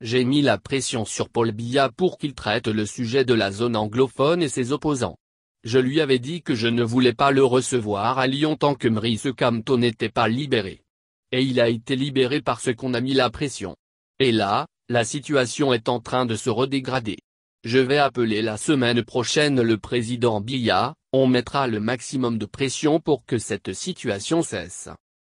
J'ai mis la pression sur Paul Biya pour qu'il traite le sujet de la zone anglophone et ses opposants. Je lui avais dit que je ne voulais pas le recevoir à Lyon tant que Maurice Camteau n'était pas libéré. Et il a été libéré parce qu'on a mis la pression. Et là, la situation est en train de se redégrader. Je vais appeler la semaine prochaine le président Biya, on mettra le maximum de pression pour que cette situation cesse.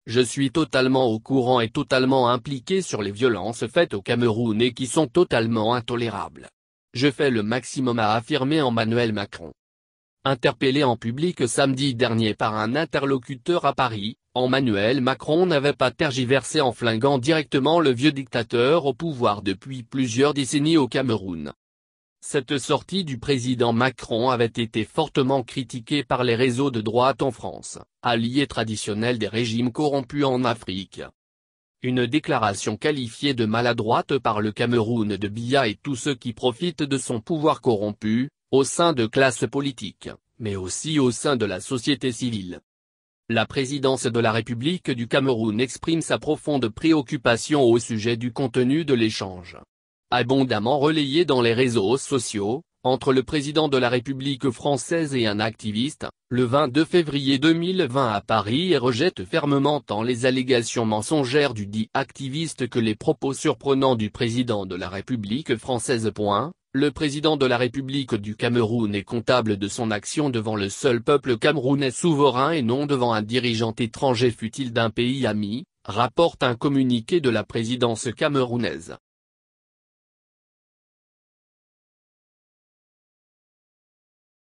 Je suis totalement au courant et totalement impliqué sur les violences faites au Cameroun et qui sont totalement intolérables. Je fais le maximum à affirmer Emmanuel Macron. Interpellé en public samedi dernier par un interlocuteur à Paris, Emmanuel Macron n'avait pas tergiversé en flinguant directement le vieux dictateur au pouvoir depuis plusieurs décennies au Cameroun. Cette sortie du président Macron avait été fortement critiquée par les réseaux de droite en France, alliés traditionnels des régimes corrompus en Afrique. Une déclaration qualifiée de maladroite par le Cameroun de Biya et tous ceux qui profitent de son pouvoir corrompu, au sein de classes politiques, mais aussi au sein de la société civile. La présidence de la République du Cameroun exprime sa profonde préoccupation au sujet du contenu de l'échange abondamment relayé dans les réseaux sociaux, entre le président de la République française et un activiste, le 22 février 2020 à Paris et rejette fermement tant les allégations mensongères du dit activiste que les propos surprenants du président de la République française. Le président de la République du Cameroun est comptable de son action devant le seul peuple camerounais souverain et non devant un dirigeant étranger fut-il d'un pays ami, rapporte un communiqué de la présidence camerounaise.